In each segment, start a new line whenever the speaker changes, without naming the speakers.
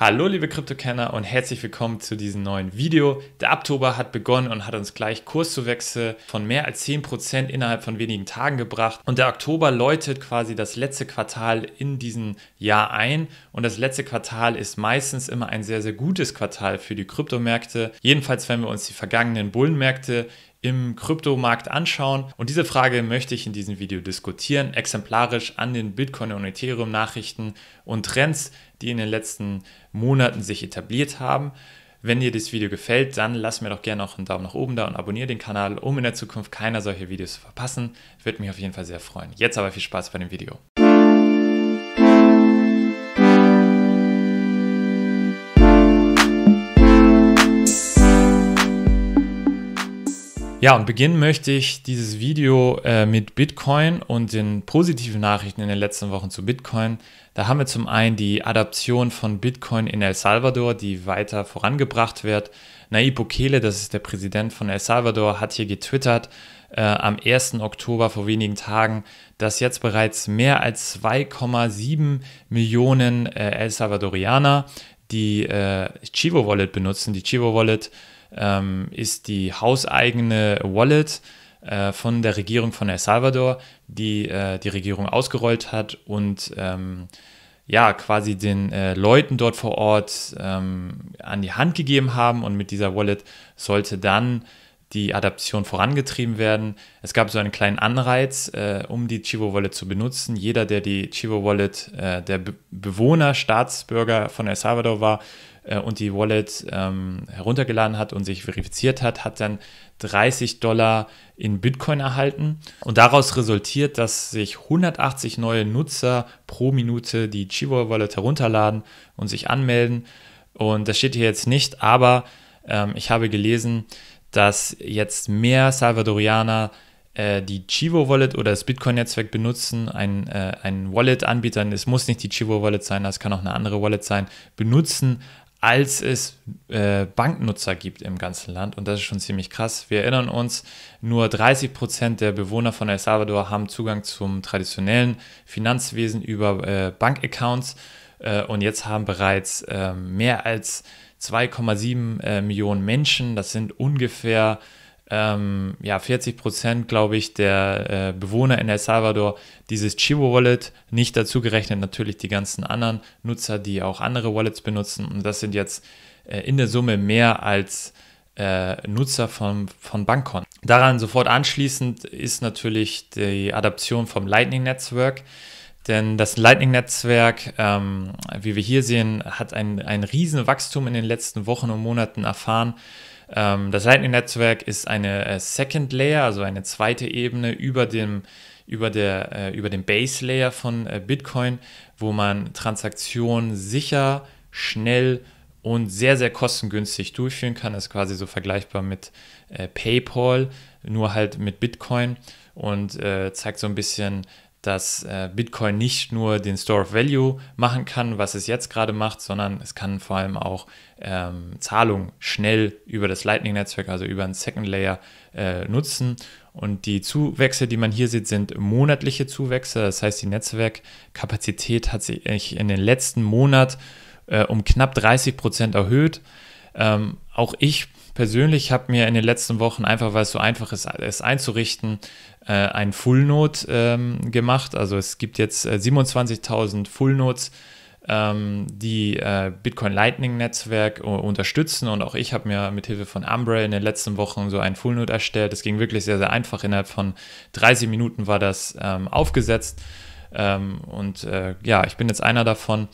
Hallo liebe Kryptokenner und herzlich willkommen zu diesem neuen Video. Der Oktober hat begonnen und hat uns gleich Kurszuwächse von mehr als 10% innerhalb von wenigen Tagen gebracht. Und der Oktober läutet quasi das letzte Quartal in diesem Jahr ein. Und das letzte Quartal ist meistens immer ein sehr, sehr gutes Quartal für die Kryptomärkte. Jedenfalls, wenn wir uns die vergangenen Bullenmärkte im Kryptomarkt anschauen? Und diese Frage möchte ich in diesem Video diskutieren, exemplarisch an den Bitcoin- und Ethereum-Nachrichten und Trends, die in den letzten Monaten sich etabliert haben. Wenn dir das Video gefällt, dann lass mir doch gerne noch einen Daumen nach oben da und abonniere den Kanal, um in der Zukunft keiner solcher Videos zu verpassen. Würde mich auf jeden Fall sehr freuen. Jetzt aber viel Spaß bei dem Video. Ja, und beginnen möchte ich dieses Video äh, mit Bitcoin und den positiven Nachrichten in den letzten Wochen zu Bitcoin. Da haben wir zum einen die Adaption von Bitcoin in El Salvador, die weiter vorangebracht wird. Nayib Bukele, das ist der Präsident von El Salvador, hat hier getwittert äh, am 1. Oktober vor wenigen Tagen, dass jetzt bereits mehr als 2,7 Millionen äh, El Salvadorianer die äh, Chivo Wallet benutzen. Die Chivo Wallet äh, ähm, ist die hauseigene Wallet äh, von der Regierung von El Salvador, die äh, die Regierung ausgerollt hat und ähm, ja, quasi den äh, Leuten dort vor Ort ähm, an die Hand gegeben haben und mit dieser Wallet sollte dann die Adaption vorangetrieben werden. Es gab so einen kleinen Anreiz, äh, um die Chivo Wallet zu benutzen. Jeder, der die Chivo Wallet äh, der Be Bewohner, Staatsbürger von El Salvador war, äh, und die Wallet ähm, heruntergeladen hat und sich verifiziert hat, hat dann 30 Dollar in Bitcoin erhalten. Und daraus resultiert, dass sich 180 neue Nutzer pro Minute die Chivo Wallet herunterladen und sich anmelden. Und das steht hier jetzt nicht, aber ähm, ich habe gelesen, dass jetzt mehr Salvadorianer äh, die Chivo Wallet oder das Bitcoin-Netzwerk benutzen, ein, äh, ein Wallet-Anbieter, es muss nicht die Chivo Wallet sein, das kann auch eine andere Wallet sein, benutzen, als es äh, Banknutzer gibt im ganzen Land. Und das ist schon ziemlich krass. Wir erinnern uns, nur 30 Prozent der Bewohner von El Salvador haben Zugang zum traditionellen Finanzwesen über äh, Bankaccounts. Äh, und jetzt haben bereits ähm, mehr als 2,7 äh, Millionen Menschen, das sind ungefähr ähm, ja, 40 Prozent, glaube ich, der äh, Bewohner in El Salvador dieses Chivo Wallet, nicht dazu gerechnet natürlich die ganzen anderen Nutzer, die auch andere Wallets benutzen. Und das sind jetzt äh, in der Summe mehr als äh, Nutzer von, von Bankkonten. Daran sofort anschließend ist natürlich die Adaption vom Lightning-Netzwerk. Denn das Lightning-Netzwerk, ähm, wie wir hier sehen, hat ein, ein Riesenwachstum in den letzten Wochen und Monaten erfahren. Ähm, das Lightning-Netzwerk ist eine äh, Second Layer, also eine zweite Ebene über dem, über der, äh, über dem Base-Layer von äh, Bitcoin, wo man Transaktionen sicher, schnell und sehr, sehr kostengünstig durchführen kann. Das ist quasi so vergleichbar mit PayPal, nur halt mit Bitcoin und zeigt so ein bisschen dass äh, Bitcoin nicht nur den Store of Value machen kann, was es jetzt gerade macht, sondern es kann vor allem auch ähm, Zahlungen schnell über das Lightning-Netzwerk, also über einen Second Layer, äh, nutzen. Und die Zuwächse, die man hier sieht, sind monatliche Zuwächse. Das heißt, die Netzwerkkapazität hat sich in den letzten Monat äh, um knapp 30 Prozent erhöht. Ähm, auch ich persönlich habe mir in den letzten Wochen, einfach weil es so einfach ist, es einzurichten, äh, einen Full Note ähm, gemacht. Also es gibt jetzt äh, 27.000 Full Notes, ähm, die äh, Bitcoin Lightning Netzwerk äh, unterstützen. Und auch ich habe mir mit Hilfe von Umbrella in den letzten Wochen so ein Full Note erstellt. Es ging wirklich sehr, sehr einfach. Innerhalb von 30 Minuten war das ähm, aufgesetzt. Ähm, und äh, ja, ich bin jetzt einer davon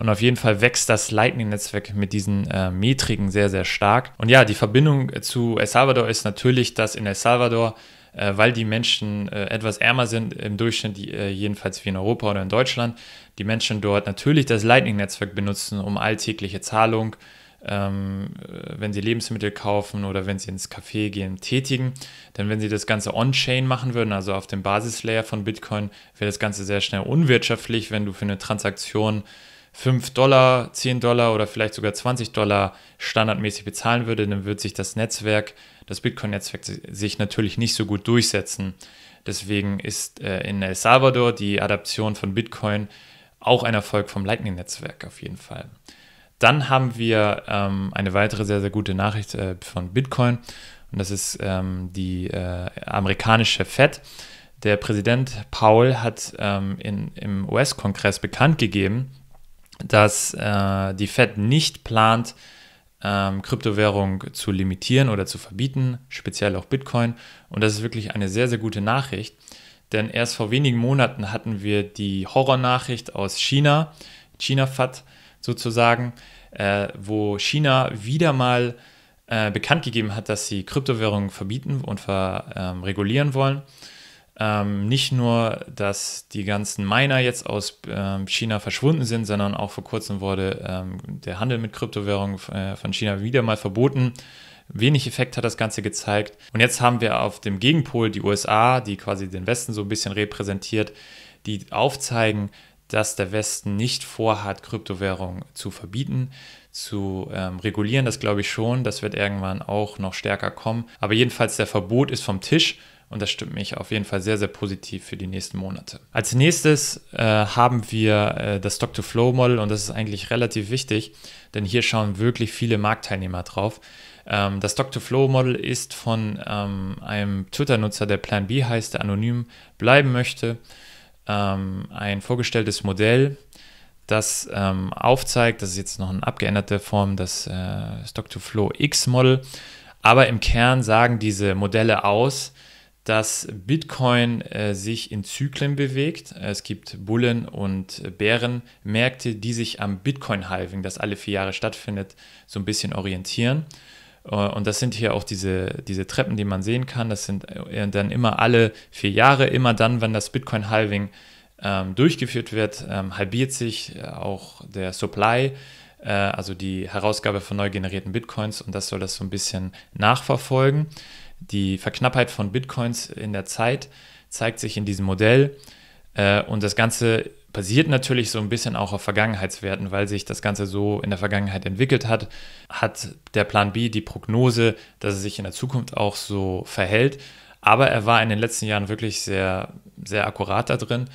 und auf jeden Fall wächst das Lightning-Netzwerk mit diesen äh, Metriken sehr, sehr stark. Und ja, die Verbindung äh, zu El Salvador ist natürlich, dass in El Salvador äh, weil die Menschen äh, etwas ärmer sind, im Durchschnitt jedenfalls wie in Europa oder in Deutschland, die Menschen dort natürlich das Lightning-Netzwerk benutzen, um alltägliche Zahlung, ähm, wenn sie Lebensmittel kaufen oder wenn sie ins Café gehen, tätigen. Denn wenn sie das Ganze on-chain machen würden, also auf dem Basislayer von Bitcoin, wäre das Ganze sehr schnell unwirtschaftlich, wenn du für eine Transaktion 5 Dollar, 10 Dollar oder vielleicht sogar 20 Dollar standardmäßig bezahlen würde, dann wird sich das Netzwerk, das Bitcoin-Netzwerk sich natürlich nicht so gut durchsetzen. Deswegen ist äh, in El Salvador die Adaption von Bitcoin auch ein Erfolg vom Lightning-Netzwerk auf jeden Fall. Dann haben wir ähm, eine weitere sehr, sehr gute Nachricht äh, von Bitcoin und das ist ähm, die äh, amerikanische Fed. Der Präsident Powell hat ähm, in, im US-Kongress bekannt gegeben, dass äh, die Fed nicht plant, ähm, Kryptowährung zu limitieren oder zu verbieten, speziell auch Bitcoin. Und das ist wirklich eine sehr, sehr gute Nachricht, denn erst vor wenigen Monaten hatten wir die Horrornachricht aus China, China FAT sozusagen, äh, wo China wieder mal äh, bekannt gegeben hat, dass sie Kryptowährungen verbieten und ver, ähm, regulieren wollen ähm, nicht nur, dass die ganzen Miner jetzt aus ähm, China verschwunden sind, sondern auch vor kurzem wurde ähm, der Handel mit Kryptowährungen äh, von China wieder mal verboten. Wenig Effekt hat das Ganze gezeigt. Und jetzt haben wir auf dem Gegenpol die USA, die quasi den Westen so ein bisschen repräsentiert, die aufzeigen, dass der Westen nicht vorhat, Kryptowährungen zu verbieten, zu ähm, regulieren. Das glaube ich schon. Das wird irgendwann auch noch stärker kommen. Aber jedenfalls der Verbot ist vom Tisch und das stimmt mich auf jeden Fall sehr, sehr positiv für die nächsten Monate. Als nächstes äh, haben wir äh, das Stock-to-Flow-Model und das ist eigentlich relativ wichtig, denn hier schauen wirklich viele Marktteilnehmer drauf. Ähm, das Stock-to-Flow-Model ist von ähm, einem Twitter-Nutzer, der Plan B heißt, der anonym bleiben möchte, ähm, ein vorgestelltes Modell, das ähm, aufzeigt, das ist jetzt noch eine abgeänderte Form, das äh, Stock-to-Flow X-Model, aber im Kern sagen diese Modelle aus, dass Bitcoin äh, sich in Zyklen bewegt. Es gibt Bullen- und Bärenmärkte, die sich am Bitcoin-Halving, das alle vier Jahre stattfindet, so ein bisschen orientieren. Äh, und das sind hier auch diese, diese Treppen, die man sehen kann. Das sind äh, dann immer alle vier Jahre, immer dann, wenn das Bitcoin-Halving ähm, durchgeführt wird, ähm, halbiert sich äh, auch der Supply äh, also die Herausgabe von neu generierten Bitcoins und das soll das so ein bisschen nachverfolgen. Die Verknappheit von Bitcoins in der Zeit zeigt sich in diesem Modell. Äh, und das Ganze basiert natürlich so ein bisschen auch auf Vergangenheitswerten, weil sich das Ganze so in der Vergangenheit entwickelt hat, hat der Plan B die Prognose, dass es sich in der Zukunft auch so verhält. Aber er war in den letzten Jahren wirklich sehr, sehr akkurat da drin.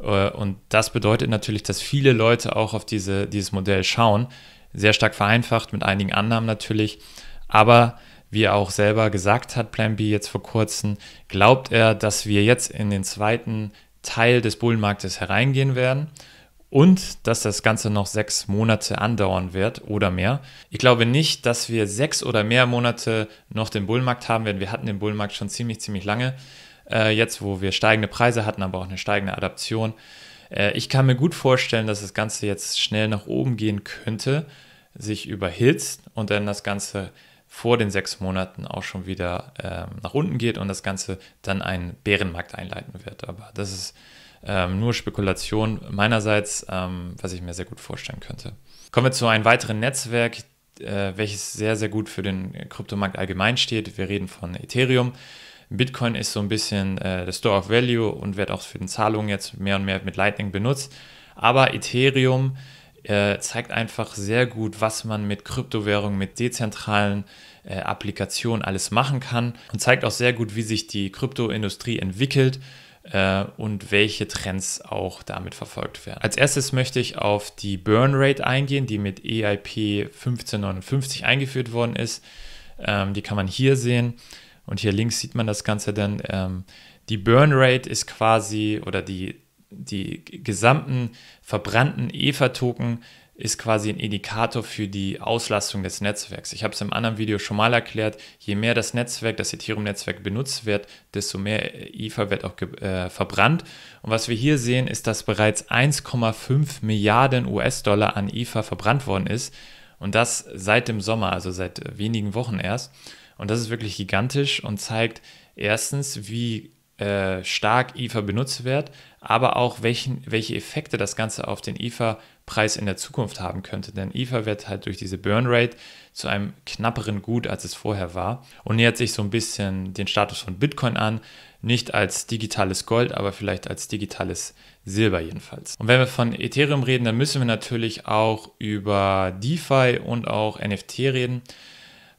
Äh, und das bedeutet natürlich, dass viele Leute auch auf diese, dieses Modell schauen. Sehr stark vereinfacht, mit einigen Annahmen natürlich. Aber wie er auch selber gesagt hat, Plan B jetzt vor kurzem, glaubt er, dass wir jetzt in den zweiten Teil des Bullenmarktes hereingehen werden und dass das Ganze noch sechs Monate andauern wird oder mehr. Ich glaube nicht, dass wir sechs oder mehr Monate noch den Bullenmarkt haben werden. Wir hatten den Bullenmarkt schon ziemlich, ziemlich lange. Äh, jetzt, wo wir steigende Preise hatten, aber auch eine steigende Adaption. Äh, ich kann mir gut vorstellen, dass das Ganze jetzt schnell nach oben gehen könnte, sich überhitzt und dann das Ganze vor den sechs Monaten auch schon wieder ähm, nach unten geht und das Ganze dann einen Bärenmarkt einleiten wird. Aber das ist ähm, nur Spekulation meinerseits, ähm, was ich mir sehr gut vorstellen könnte. Kommen wir zu einem weiteren Netzwerk, äh, welches sehr, sehr gut für den Kryptomarkt allgemein steht. Wir reden von Ethereum. Bitcoin ist so ein bisschen äh, der Store of Value und wird auch für den Zahlungen jetzt mehr und mehr mit Lightning benutzt. Aber Ethereum ist äh, zeigt einfach sehr gut, was man mit Kryptowährungen, mit dezentralen äh, Applikationen alles machen kann und zeigt auch sehr gut, wie sich die Kryptoindustrie entwickelt äh, und welche Trends auch damit verfolgt werden. Als erstes möchte ich auf die Burn Rate eingehen, die mit EIP 1559 eingeführt worden ist. Ähm, die kann man hier sehen und hier links sieht man das Ganze dann. Ähm, die Burn Rate ist quasi oder die die gesamten verbrannten EVA-Token ist quasi ein Indikator für die Auslastung des Netzwerks. Ich habe es im anderen Video schon mal erklärt, je mehr das Netzwerk, das Ethereum-Netzwerk benutzt wird, desto mehr äh, Ether wird auch äh, verbrannt. Und was wir hier sehen, ist, dass bereits 1,5 Milliarden US-Dollar an Ether verbrannt worden ist. Und das seit dem Sommer, also seit äh, wenigen Wochen erst. Und das ist wirklich gigantisch und zeigt erstens, wie äh, stark Ether benutzt wird, aber auch welchen, welche Effekte das Ganze auf den IFA-Preis e in der Zukunft haben könnte. Denn IFA e wird halt durch diese Burn Rate zu einem knapperen Gut, als es vorher war und nähert sich so ein bisschen den Status von Bitcoin an. Nicht als digitales Gold, aber vielleicht als digitales Silber jedenfalls. Und wenn wir von Ethereum reden, dann müssen wir natürlich auch über DeFi und auch NFT reden.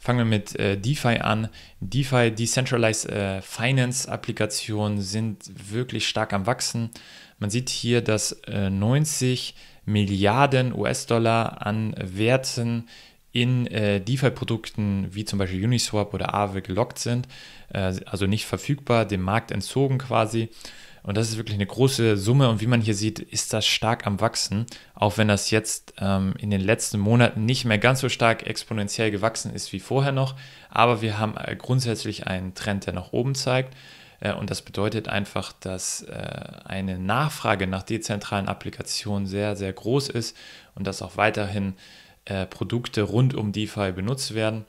Fangen wir mit äh, DeFi an. DeFi, Decentralized äh, Finance Applikationen sind wirklich stark am Wachsen. Man sieht hier, dass äh, 90 Milliarden US-Dollar an Werten in äh, DeFi-Produkten wie zum Beispiel Uniswap oder Aave gelockt sind, äh, also nicht verfügbar, dem Markt entzogen quasi. Und das ist wirklich eine große Summe. Und wie man hier sieht, ist das stark am Wachsen. Auch wenn das jetzt ähm, in den letzten Monaten nicht mehr ganz so stark exponentiell gewachsen ist wie vorher noch. Aber wir haben äh, grundsätzlich einen Trend, der nach oben zeigt. Äh, und das bedeutet einfach, dass äh, eine Nachfrage nach dezentralen Applikationen sehr, sehr groß ist und dass auch weiterhin äh, Produkte rund um DeFi benutzt werden.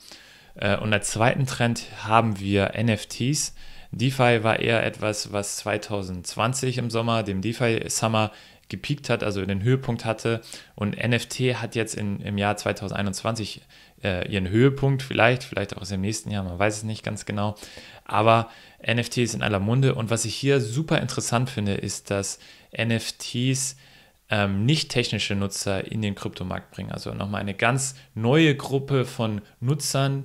Äh, und als zweiten Trend haben wir NFTs DeFi war eher etwas, was 2020 im Sommer, dem DeFi Summer, gepiekt hat, also den Höhepunkt hatte. Und NFT hat jetzt in, im Jahr 2021 äh, ihren Höhepunkt, vielleicht, vielleicht auch aus dem nächsten Jahr, man weiß es nicht ganz genau. Aber NFT ist in aller Munde. Und was ich hier super interessant finde, ist, dass NFTs ähm, nicht technische Nutzer in den Kryptomarkt bringen. Also nochmal eine ganz neue Gruppe von Nutzern,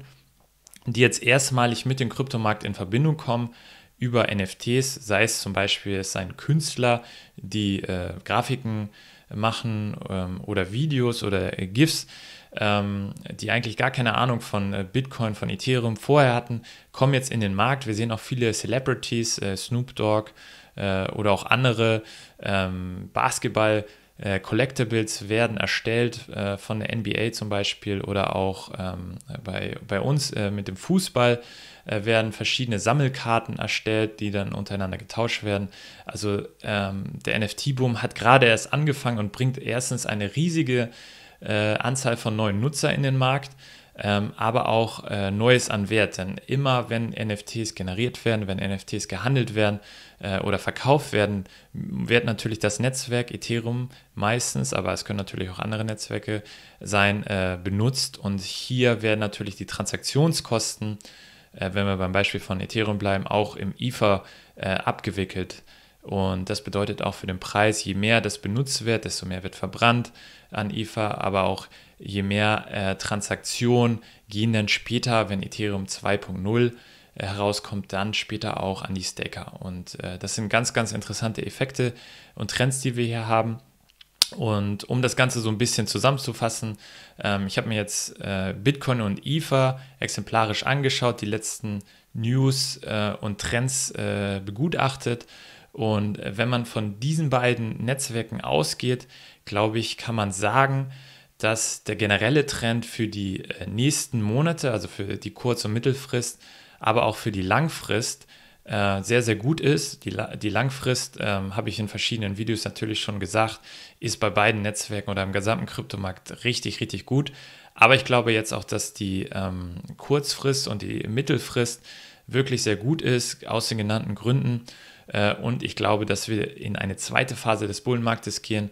die jetzt erstmalig mit dem Kryptomarkt in Verbindung kommen über NFTs, sei es zum Beispiel es seien Künstler, die äh, Grafiken machen ähm, oder Videos oder äh, GIFs, ähm, die eigentlich gar keine Ahnung von äh, Bitcoin, von Ethereum vorher hatten, kommen jetzt in den Markt. Wir sehen auch viele Celebrities, äh, Snoop Dogg äh, oder auch andere ähm, Basketball äh, Collectibles werden erstellt äh, von der NBA zum Beispiel oder auch ähm, bei, bei uns äh, mit dem Fußball äh, werden verschiedene Sammelkarten erstellt, die dann untereinander getauscht werden. Also ähm, der NFT-Boom hat gerade erst angefangen und bringt erstens eine riesige äh, Anzahl von neuen Nutzer in den Markt ähm, aber auch äh, Neues an Wert. Denn immer wenn NFTs generiert werden, wenn NFTs gehandelt werden äh, oder verkauft werden, wird natürlich das Netzwerk Ethereum meistens, aber es können natürlich auch andere Netzwerke sein, äh, benutzt. Und hier werden natürlich die Transaktionskosten, äh, wenn wir beim Beispiel von Ethereum bleiben, auch im IFA e äh, abgewickelt. Und das bedeutet auch für den Preis, je mehr das benutzt wird, desto mehr wird verbrannt an IFA, e aber auch je mehr äh, Transaktionen gehen dann später, wenn Ethereum 2.0 äh, herauskommt, dann später auch an die Staker. Und äh, das sind ganz, ganz interessante Effekte und Trends, die wir hier haben. Und um das Ganze so ein bisschen zusammenzufassen, ähm, ich habe mir jetzt äh, Bitcoin und Ether exemplarisch angeschaut, die letzten News äh, und Trends äh, begutachtet. Und äh, wenn man von diesen beiden Netzwerken ausgeht, glaube ich, kann man sagen, dass der generelle Trend für die äh, nächsten Monate, also für die Kurz- und Mittelfrist, aber auch für die Langfrist äh, sehr, sehr gut ist. Die, die Langfrist, ähm, habe ich in verschiedenen Videos natürlich schon gesagt, ist bei beiden Netzwerken oder im gesamten Kryptomarkt richtig, richtig gut. Aber ich glaube jetzt auch, dass die ähm, Kurzfrist und die Mittelfrist wirklich sehr gut ist, aus den genannten Gründen. Äh, und ich glaube, dass wir in eine zweite Phase des Bullenmarktes gehen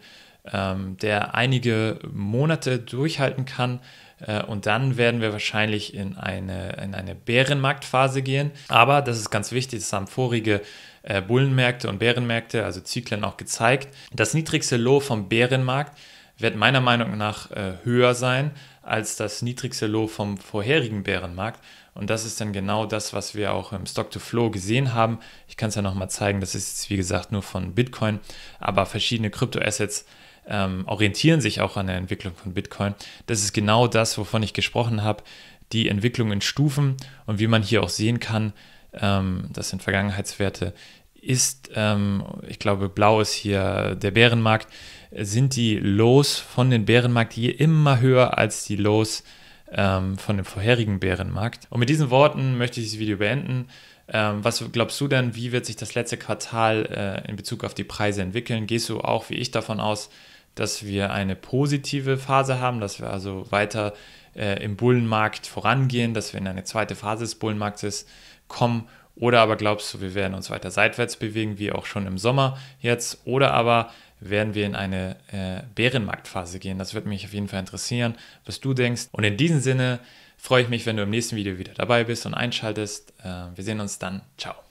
ähm, der einige Monate durchhalten kann. Äh, und dann werden wir wahrscheinlich in eine, in eine Bärenmarktphase gehen. Aber das ist ganz wichtig, das haben vorige äh, Bullenmärkte und Bärenmärkte, also Zyklen auch gezeigt. Das niedrigste Low vom Bärenmarkt wird meiner Meinung nach äh, höher sein als das niedrigste Low vom vorherigen Bärenmarkt. Und das ist dann genau das, was wir auch im Stock-to-Flow gesehen haben. Ich kann es ja nochmal zeigen, das ist jetzt wie gesagt nur von Bitcoin, aber verschiedene Kryptoassets ähm, orientieren sich auch an der Entwicklung von Bitcoin. Das ist genau das, wovon ich gesprochen habe, die Entwicklung in Stufen und wie man hier auch sehen kann, ähm, das sind Vergangenheitswerte, ist, ähm, ich glaube, blau ist hier der Bärenmarkt, sind die Lows von den Bärenmarkt hier immer höher als die Lows ähm, von dem vorherigen Bärenmarkt. Und mit diesen Worten möchte ich das Video beenden. Ähm, was glaubst du denn, wie wird sich das letzte Quartal äh, in Bezug auf die Preise entwickeln? Gehst du auch wie ich davon aus, dass wir eine positive Phase haben, dass wir also weiter äh, im Bullenmarkt vorangehen, dass wir in eine zweite Phase des Bullenmarktes kommen? Oder aber glaubst du, wir werden uns weiter seitwärts bewegen, wie auch schon im Sommer jetzt? Oder aber werden wir in eine äh, Bärenmarktphase gehen? Das würde mich auf jeden Fall interessieren, was du denkst. Und in diesem Sinne freue ich mich, wenn du im nächsten Video wieder dabei bist und einschaltest. Äh, wir sehen uns dann. Ciao.